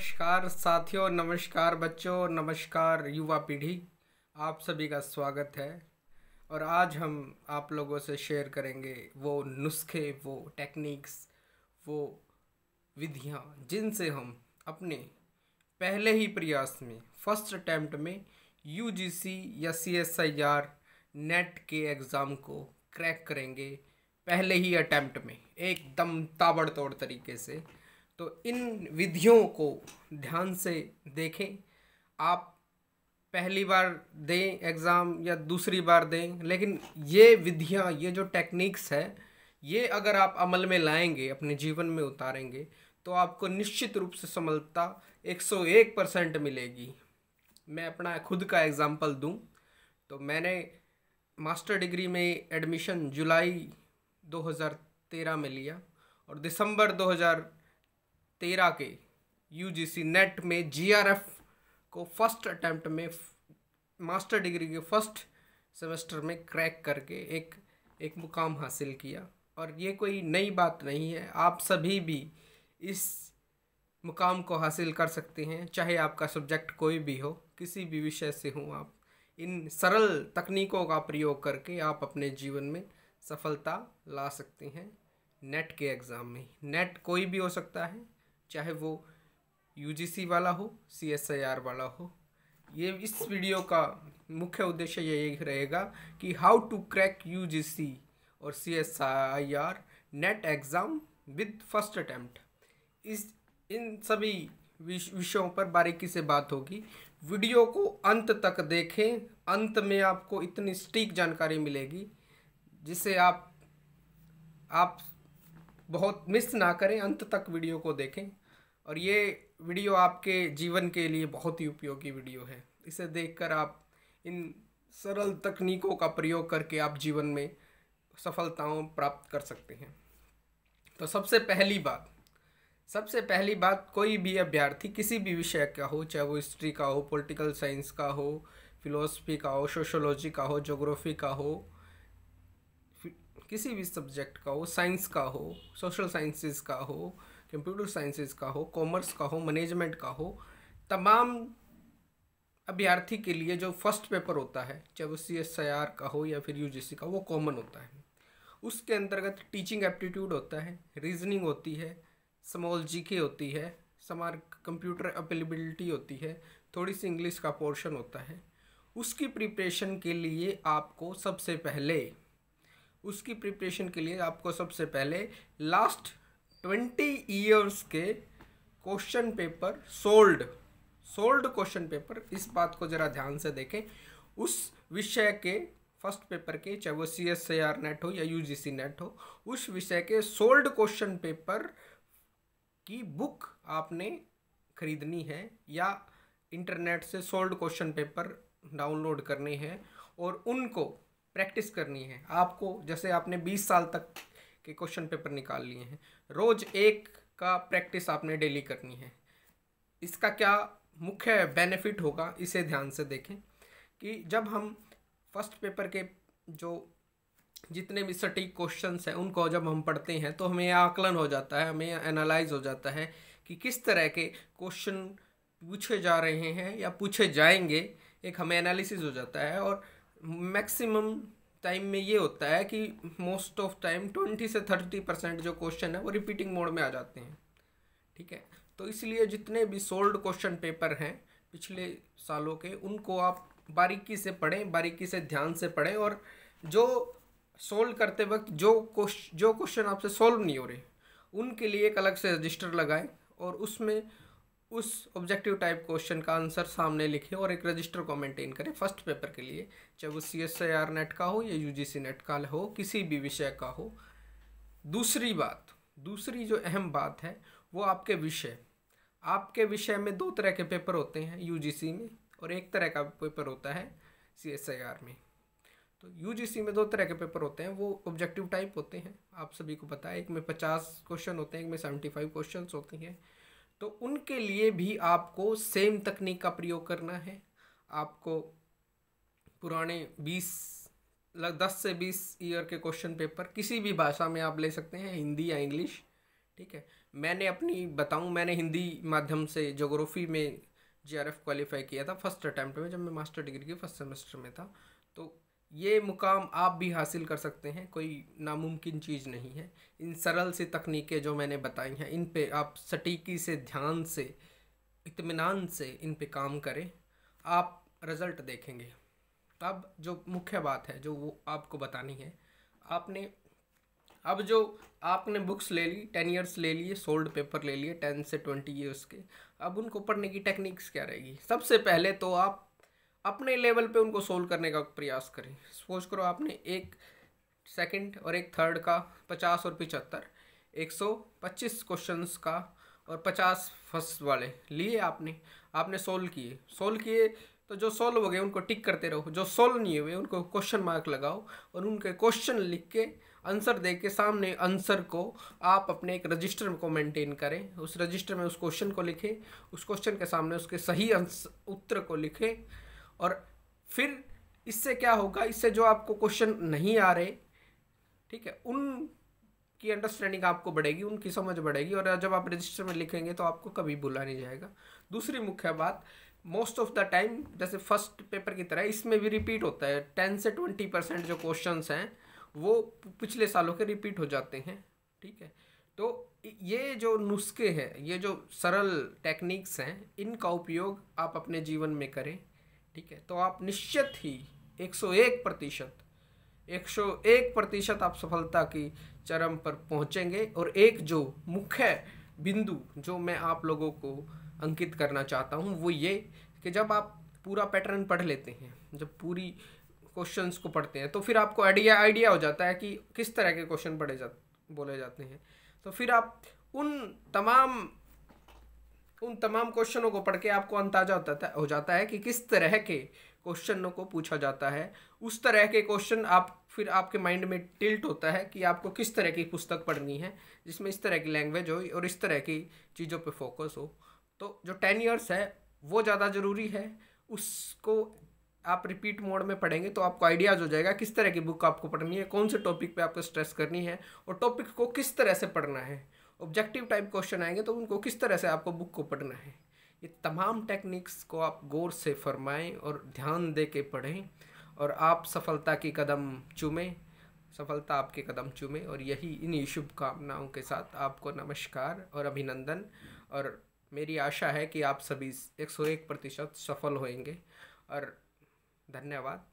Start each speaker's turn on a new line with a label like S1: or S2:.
S1: नमस्कार साथियों नमस्कार बच्चों नमस्कार युवा पीढ़ी आप सभी का स्वागत है और आज हम आप लोगों से शेयर करेंगे वो नुस्खे वो टेक्निक्स वो विधियाँ जिनसे हम अपने पहले ही प्रयास में फर्स्ट अटैम्प्ट में यू या C S I R NET के एग्ज़ाम को क्रैक करेंगे पहले ही अटैम्प्ट में एकदम ताबड़तोड़ तरीके से तो इन विधियों को ध्यान से देखें आप पहली बार दें एग्ज़ाम या दूसरी बार दें लेकिन ये विधियाँ ये जो टेक्निक्स है ये अगर आप अमल में लाएंगे अपने जीवन में उतारेंगे तो आपको निश्चित रूप से समलता 101 परसेंट मिलेगी मैं अपना खुद का एग्ज़ाम्पल दूं तो मैंने मास्टर डिग्री में एडमिशन जुलाई 2013 में लिया और दिसंबर तेरह के यूजीसी नेट में जीआरएफ को फर्स्ट अटैम्प्ट में मास्टर डिग्री के फर्स्ट सेमेस्टर में क्रैक करके एक एक मुकाम हासिल किया और ये कोई नई बात नहीं है आप सभी भी इस मुकाम को हासिल कर सकते हैं चाहे आपका सब्जेक्ट कोई भी हो किसी भी विषय से हो आप इन सरल तकनीकों का प्रयोग करके आप अपने जीवन में सफलता ला सकते हैं नेट के एग्ज़ाम में नेट कोई भी हो सकता है चाहे वो यू वाला हो सी वाला हो ये इस वीडियो का मुख्य उद्देश्य यही रहेगा कि हाउ टू क्रैक यू और R NET exam with first attempt इस इन सभी विषयों पर बारीकी से बात होगी वीडियो को अंत तक देखें अंत में आपको इतनी स्टीक जानकारी मिलेगी जिसे आप आप बहुत मिस ना करें अंत तक वीडियो को देखें और ये वीडियो आपके जीवन के लिए बहुत ही उपयोगी वीडियो है इसे देखकर आप इन सरल तकनीकों का प्रयोग करके आप जीवन में सफलताओं प्राप्त कर सकते हैं तो सबसे पहली बात सबसे पहली बात कोई भी अभ्यर्थी किसी भी विषय का हो चाहे वो हिस्ट्री का हो पॉलिटिकल साइंस का हो फिलोसफी का हो सोशोलॉजी का हो जोग्राफी का हो किसी भी सब्जेक्ट का हो साइंस का हो सोशल साइंसेज का हो कंप्यूटर साइंसेज का हो कॉमर्स का हो मैनेजमेंट का हो तमाम अभ्यर्थी के लिए जो फर्स्ट पेपर होता है चाहे वो सी एस आई आर का हो या फिर यू जी सी का वो कॉमन होता है उसके अंतर्गत टीचिंग एप्टीट्यूड होता है रीजनिंग होती है समॉल जी के होती है समार कंप्यूटर अवेलेबिलिटी होती है थोड़ी सी इंग्लिश का पोर्शन होता है उसकी प्रिपरेशन के लिए आपको सबसे पहले उसकी प्रिपरेशन के लिए आपको सबसे पहले लास्ट ट्वेंटी ईयर्स के question paper solved solved question paper इस बात को ज़रा ध्यान से देखें उस विषय के फर्स्ट पेपर के चाहे वो C S I R NET हो या यू जी सी नेट हो उस विषय के सोल्ड क्वेश्चन पेपर की बुक आपने खरीदनी है या इंटरनेट से सोल्ड क्वेश्चन पेपर डाउनलोड करने हैं और उनको प्रैक्टिस करनी है आपको जैसे आपने बीस साल तक के क्वेश्चन पेपर निकाल लिए हैं रोज़ एक का प्रैक्टिस आपने डेली करनी है इसका क्या मुख्य बेनिफिट होगा इसे ध्यान से देखें कि जब हम फर्स्ट पेपर के जो जितने भी सटीक क्वेश्चंस हैं उनको जब हम पढ़ते हैं तो हमें आकलन हो जाता है हमें एनालाइज हो जाता है कि किस तरह के क्वेश्चन पूछे जा रहे हैं या पूछे जाएंगे एक हमें एनालिसिस हो जाता है और मैक्सिमम टाइम में ये होता है कि मोस्ट ऑफ टाइम ट्वेंटी से थर्टी परसेंट जो क्वेश्चन है वो रिपीटिंग मोड में आ जाते हैं ठीक है तो इसलिए जितने भी सोल्ड क्वेश्चन पेपर हैं पिछले सालों के उनको आप बारीकी से पढ़ें बारीकी से ध्यान से पढ़ें और जो सोल्व करते वक्त जो क्वेश्चन जो क्वेश्चन आपसे सोल्व नहीं हो रहे उनके लिए एक अलग से रजिस्टर लगाएं और उसमें उस ऑब्जेक्टिव टाइप क्वेश्चन का आंसर सामने लिखें और एक रजिस्टर को मेंटेन करें फर्स्ट पेपर के लिए चाहे वो C S I R NET का हो या यू जी सी नेट का हो किसी भी विषय का हो दूसरी बात दूसरी जो अहम बात है वो आपके विषय आपके विषय में दो तरह के पेपर होते हैं यू जी सी में और एक तरह का पेपर होता है सी एस आई आर में तो यू जी सी में दो तरह के पेपर होते हैं वो ऑब्जेक्टिव टाइप होते हैं आप सभी को पता है एक में पचास क्वेश्चन होते हैं एक में सेवेंटी फाइव क्वेश्चन होती हैं तो उनके लिए भी आपको सेम तकनीक का प्रयोग करना है आपको पुराने बीस लग दस से बीस ईयर के क्वेश्चन पेपर किसी भी भाषा में आप ले सकते हैं हिंदी या इंग्लिश ठीक है मैंने अपनी बताऊं मैंने हिंदी माध्यम से जोग्राफी में जे आर एफ क्वालिफाई किया था फर्स्ट अटैम्प्ट में जब मैं मास्टर डिग्री के फर्स्ट सेमेस्टर में था तो ये मुकाम आप भी हासिल कर सकते हैं कोई नामुमकिन चीज़ नहीं है इन सरल सी तकनीकें जो मैंने बताई हैं इन पे आप सटीकी से ध्यान से इतमान से इन पे काम करें आप रिज़ल्ट देखेंगे अब जो मुख्य बात है जो वो आपको बतानी है आपने अब जो आपने बुक्स ले ली टेन ईयर्स ले लिए सोल्ड पेपर ले लिए टेन से ट्वेंटी ईयर्स के अब उनको पढ़ने की टेक्निक्स क्या रहेगी सबसे पहले तो आप अपने लेवल पे उनको सोल्व करने का प्रयास करें सपोज करो आपने एक सेकंड और एक थर्ड का पचास और पिचहत्तर एक सौ पच्चीस क्वेश्चन का और पचास फर्स्ट वाले लिए आपने आपने सोल्व किए सोल्व किए तो जो सोल्व हो गए उनको टिक करते रहो जो सोल्व नहीं हुए उनको क्वेश्चन मार्क लगाओ और उनके क्वेश्चन लिख के आंसर दे के सामने आंसर को आप अपने एक रजिस्टर को मेंटेन करें उस रजिस्टर में उस क्वेश्चन को लिखें उस क्वेश्चन के सामने उसके सही उत्तर को लिखें और फिर इससे क्या होगा इससे जो आपको क्वेश्चन नहीं आ रहे ठीक है उन की अंडरस्टैंडिंग आपको बढ़ेगी उनकी समझ बढ़ेगी और जब आप रजिस्टर में लिखेंगे तो आपको कभी बुला नहीं जाएगा दूसरी मुख्य बात मोस्ट ऑफ द टाइम जैसे फर्स्ट पेपर की तरह इसमें भी रिपीट होता है टेन से ट्वेंटी परसेंट जो क्वेश्चन हैं वो पिछले सालों के रिपीट हो जाते हैं ठीक है तो ये जो नुस्खे हैं ये जो सरल टेक्निक्स हैं इनका उपयोग आप अपने जीवन में करें ठीक है तो आप निश्चित ही 101 प्रतिशत 101 प्रतिशत आप सफलता की चरम पर पहुंचेंगे और एक जो मुख्य बिंदु जो मैं आप लोगों को अंकित करना चाहता हूं वो ये कि जब आप पूरा पैटर्न पढ़ लेते हैं जब पूरी क्वेश्चंस को पढ़ते हैं तो फिर आपको आइडिया आइडिया हो जाता है कि किस तरह के क्वेश्चन पढ़े जा बोले जाते हैं तो फिर आप उन तमाम उन तमाम क्वेश्चनों को पढ़ के आपको अंदाजा होता था हो जाता है कि किस तरह के क्वेश्चनों को पूछा जाता है उस तरह के क्वेश्चन आप फिर आपके माइंड में टिल्ट होता है कि आपको किस तरह की पुस्तक पढ़नी है जिसमें इस तरह की लैंग्वेज हो और इस तरह की चीज़ों पर फोकस हो तो जो टेन ईयर्स है वो ज़्यादा ज़रूरी है उसको आप रिपीट मोड में पढ़ेंगे तो आपको आइडियाज़ हो जाएगा किस तरह की बुक आपको पढ़नी है कौन से टॉपिक पे आपको स्ट्रेस करनी है और टॉपिक को किस तरह से पढ़ना है ऑब्जेक्टिव टाइप क्वेश्चन आएंगे तो उनको किस तरह से आपको बुक को पढ़ना है ये तमाम टेक्निक्स को आप गौर से फरमाएं और ध्यान दे के पढ़ें और आप सफलता की कदम चूमें सफलता आपके कदम चूमें और यही इन्हीं शुभकामनाओं के साथ आपको नमस्कार और अभिनंदन और मेरी आशा है कि आप सभी एक सौ एक प्रतिशत सफल होंगे और धन्यवाद